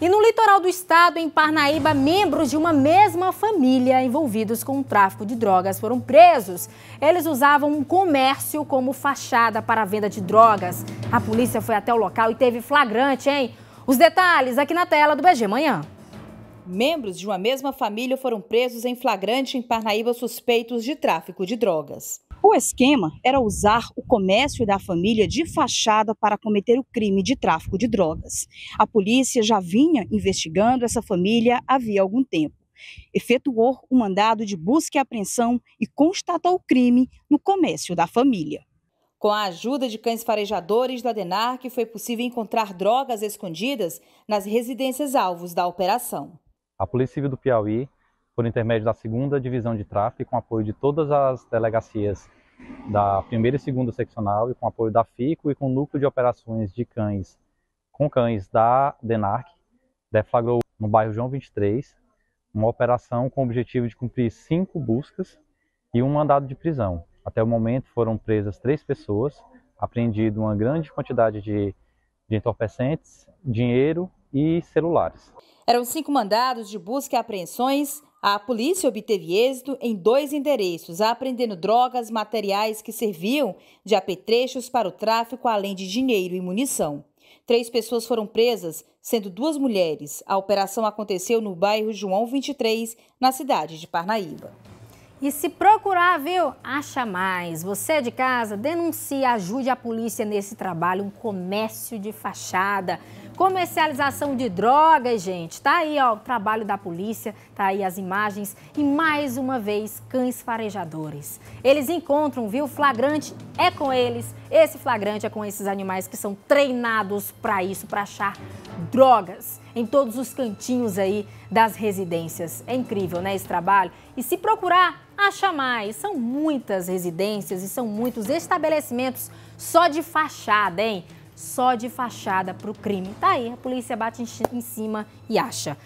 E no litoral do estado, em Parnaíba, membros de uma mesma família envolvidos com o tráfico de drogas foram presos. Eles usavam um comércio como fachada para a venda de drogas. A polícia foi até o local e teve flagrante, hein? Os detalhes aqui na tela do BG Manhã. Membros de uma mesma família foram presos em flagrante em Parnaíba suspeitos de tráfico de drogas. O esquema era usar o comércio da família de fachada para cometer o crime de tráfico de drogas. A polícia já vinha investigando essa família havia algum tempo. Efetuou um mandado de busca e apreensão e constatou o crime no comércio da família. Com a ajuda de cães farejadores da DENARC, foi possível encontrar drogas escondidas nas residências alvos da operação. A Polícia Civil do Piauí, por intermédio da 2 Divisão de Tráfico, com apoio de todas as delegacias da primeira e segunda seccional e com apoio da FICO e com o núcleo de operações de cães com cães da DENARC, deflagrou no bairro João 23 uma operação com o objetivo de cumprir cinco buscas e um mandado de prisão. Até o momento foram presas três pessoas, apreendido uma grande quantidade de, de entorpecentes, dinheiro e celulares. Eram cinco mandados de busca e apreensões a polícia obteve êxito em dois endereços, apreendendo drogas, materiais que serviam de apetrechos para o tráfico, além de dinheiro e munição. Três pessoas foram presas, sendo duas mulheres. A operação aconteceu no bairro João 23, na cidade de Parnaíba. E se procurar, viu? Acha mais. Você é de casa, denuncie, ajude a polícia nesse trabalho, um comércio de fachada comercialização de drogas, gente. Tá aí, ó, o trabalho da polícia, tá aí as imagens e mais uma vez cães farejadores. Eles encontram, viu? Flagrante é com eles. Esse flagrante é com esses animais que são treinados para isso, para achar drogas em todos os cantinhos aí das residências. É incrível, né, esse trabalho? E se procurar, acha mais. São muitas residências e são muitos estabelecimentos só de fachada, hein? só de fachada para o crime. Tá aí, a polícia bate em cima e acha.